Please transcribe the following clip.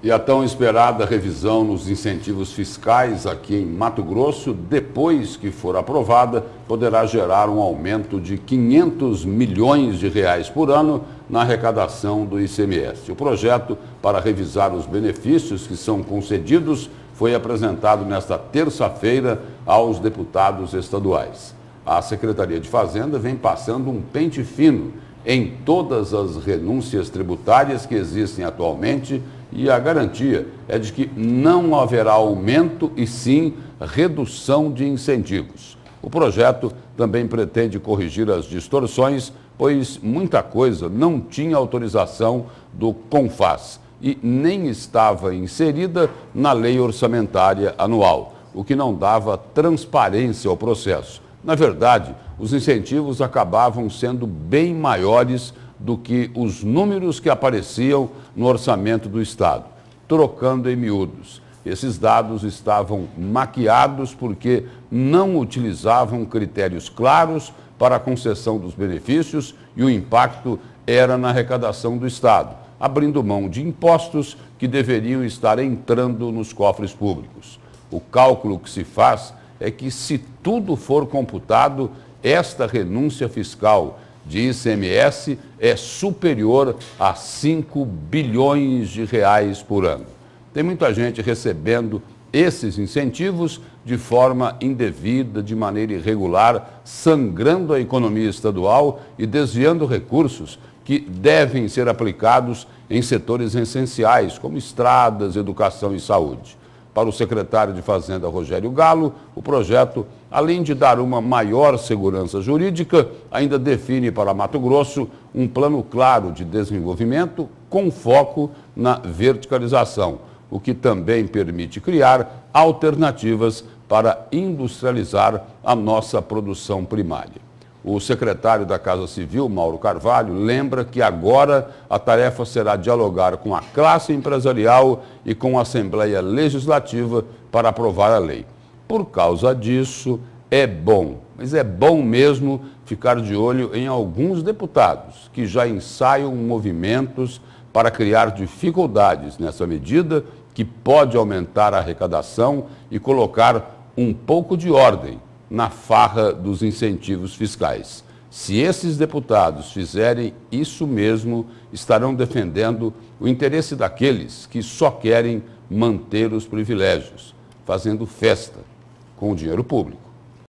E a tão esperada revisão nos incentivos fiscais aqui em Mato Grosso, depois que for aprovada, poderá gerar um aumento de 500 milhões de reais por ano na arrecadação do ICMS. O projeto para revisar os benefícios que são concedidos foi apresentado nesta terça-feira aos deputados estaduais. A Secretaria de Fazenda vem passando um pente fino em todas as renúncias tributárias que existem atualmente e a garantia é de que não haverá aumento e sim redução de incentivos. O projeto também pretende corrigir as distorções, pois muita coisa não tinha autorização do CONFAS e nem estava inserida na lei orçamentária anual, o que não dava transparência ao processo. Na verdade, os incentivos acabavam sendo bem maiores do que os números que apareciam no orçamento do Estado, trocando em miúdos. Esses dados estavam maquiados porque não utilizavam critérios claros para a concessão dos benefícios e o impacto era na arrecadação do Estado, abrindo mão de impostos que deveriam estar entrando nos cofres públicos. O cálculo que se faz é que, se tudo for computado, esta renúncia fiscal de ICMS é superior a 5 bilhões de reais por ano. Tem muita gente recebendo esses incentivos de forma indevida, de maneira irregular, sangrando a economia estadual e desviando recursos que devem ser aplicados em setores essenciais, como estradas, educação e saúde. Para o secretário de Fazenda, Rogério Galo, o projeto, além de dar uma maior segurança jurídica, ainda define para Mato Grosso um plano claro de desenvolvimento com foco na verticalização, o que também permite criar alternativas para industrializar a nossa produção primária. O secretário da Casa Civil, Mauro Carvalho, lembra que agora a tarefa será dialogar com a classe empresarial e com a Assembleia Legislativa para aprovar a lei. Por causa disso, é bom, mas é bom mesmo ficar de olho em alguns deputados que já ensaiam movimentos para criar dificuldades nessa medida que pode aumentar a arrecadação e colocar um pouco de ordem na farra dos incentivos fiscais. Se esses deputados fizerem isso mesmo, estarão defendendo o interesse daqueles que só querem manter os privilégios, fazendo festa com o dinheiro público.